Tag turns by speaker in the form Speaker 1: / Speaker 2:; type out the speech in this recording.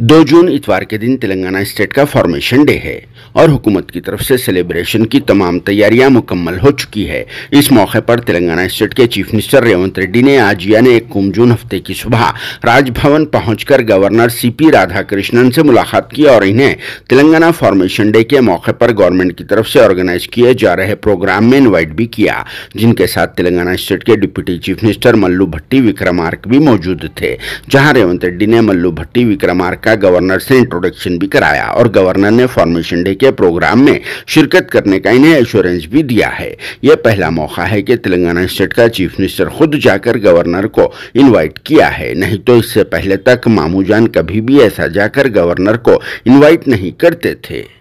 Speaker 1: दो जून इतवार के दिन तेलंगाना स्टेट का फॉर्मेशन डे है और हुकूमत की तरफ से सेलिब्रेशन की तमाम तैयारियां मुकम्मल हो चुकी है इस मौके पर तेलंगाना स्टेट के चीफ मिनिस्टर रेवंत रेड्डी ने आज यानी एक जून हफ्ते की सुबह राजभवन पहुंचकर गवर्नर सीपी राधाकृष्णन से मुलाकात की और इन्हें तेलंगाना फॉर्मेशन डे के मौके पर गवर्नमेंट की तरफ से ऑर्गेनाइज किए जा रहे प्रोग्राम में इन्वाइट भी किया जिनके साथ तेलंगाना स्टेट के deputy chief minister Mallu Bhatti Vikramarka भी मौजूद थे जहाँ रेवंत रेड्डी ने मल्लू भट्टी विक्रमार्क का गवर्नर से इंट्रोडक्शन भी कराया और गवर्नर ने फॉर्मेशन डे के प्रोग्राम में शिरकत करने का इन्हें एश्योरेंस भी दिया है यह पहला मौका है कि तेलंगाना स्टेट का चीफ मिनिस्टर खुद जाकर गवर्नर को इन्वाइट किया है नहीं तो इससे पहले तक मामूजान कभी भी ऐसा जाकर गवर्नर को इन्वाइट नहीं करते थे